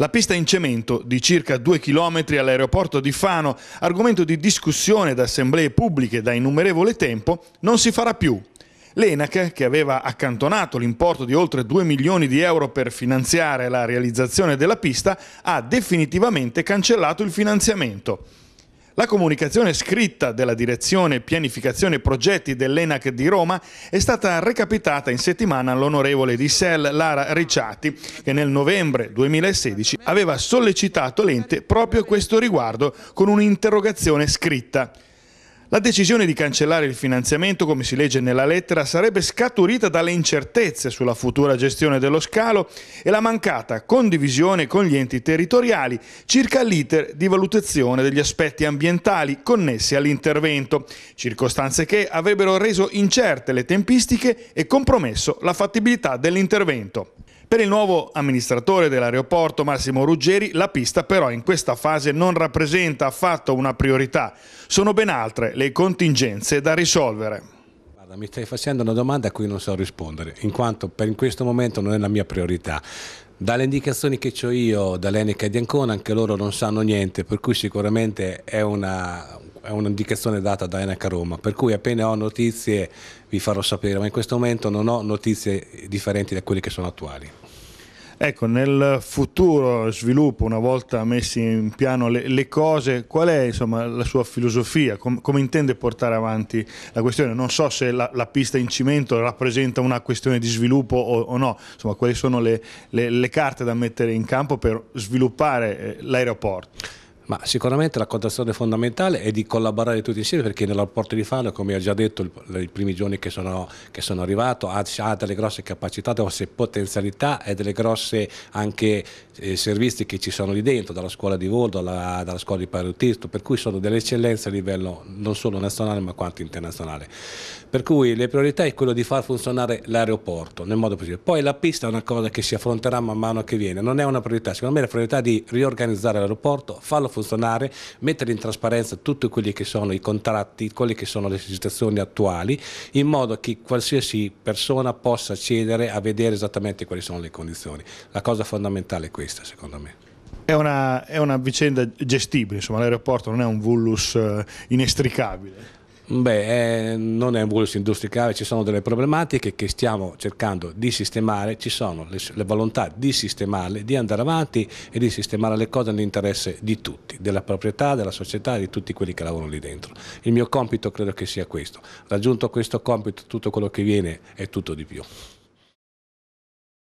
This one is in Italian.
La pista in cemento di circa 2 km all'aeroporto di Fano, argomento di discussione da assemblee pubbliche da innumerevole tempo, non si farà più. L'ENAC, che aveva accantonato l'importo di oltre 2 milioni di euro per finanziare la realizzazione della pista, ha definitivamente cancellato il finanziamento. La comunicazione scritta della Direzione Pianificazione e Progetti dell'ENAC di Roma è stata recapitata in settimana all'onorevole di Sell Lara Ricciati, che nel novembre 2016 aveva sollecitato l'ente proprio a questo riguardo con un'interrogazione scritta. La decisione di cancellare il finanziamento, come si legge nella lettera, sarebbe scaturita dalle incertezze sulla futura gestione dello scalo e la mancata condivisione con gli enti territoriali circa l'iter di valutazione degli aspetti ambientali connessi all'intervento, circostanze che avrebbero reso incerte le tempistiche e compromesso la fattibilità dell'intervento. Per il nuovo amministratore dell'aeroporto Massimo Ruggeri la pista però in questa fase non rappresenta affatto una priorità, sono ben altre le contingenze da risolvere mi stai facendo una domanda a cui non so rispondere, in quanto per questo momento non è la mia priorità. Dalle indicazioni che ho io da Lenica e di Ancona, anche loro non sanno niente, per cui sicuramente è una, è un'indicazione data da Enac Roma, per cui appena ho notizie vi farò sapere, ma in questo momento non ho notizie differenti da quelle che sono attuali. Ecco, nel futuro sviluppo, una volta messi in piano le, le cose, qual è insomma, la sua filosofia? Com come intende portare avanti la questione? Non so se la, la, pista in cimento rappresenta una questione di sviluppo o, o no, insomma, quali sono le, le, le, carte da mettere in campo per sviluppare eh, l'aeroporto? Ma sicuramente la condizione fondamentale è di collaborare tutti insieme perché nell'aeroporto di Fano, come ho già detto i primi giorni che sono, che sono arrivato, ha, ha, delle grosse capacità, delle grosse potenzialità e delle grosse anche eh, servizi che ci sono lì dentro, dalla scuola di volo, dalla, dalla scuola di parottismo, per cui sono delle eccellenze a livello non solo nazionale ma quanto internazionale. Per cui le priorità è quello di far funzionare l'aeroporto nel modo possibile. Poi la pista è una cosa che si affronterà man mano che viene, non è una priorità, secondo me è la priorità di riorganizzare l'aeroporto, farlo funzionare funzionare, mettere in trasparenza tutti quelli che sono i contratti, quelle che sono le situazioni attuali, in modo che qualsiasi persona possa accedere a vedere esattamente quali sono le condizioni. La cosa fondamentale è questa, secondo me. È una, è una vicenda gestibile, insomma, l'aeroporto non è un vullus eh, inestricabile. Beh, eh, non è un volus industriale, ci sono delle problematiche che stiamo cercando di sistemare, ci sono le, le, volontà di sistemarle, di andare avanti e di sistemare le cose nell'interesse di tutti, della proprietà, della società e di tutti quelli che lavorano lì dentro. Il mio compito credo che sia questo. Raggiunto questo compito tutto quello che viene è tutto di più.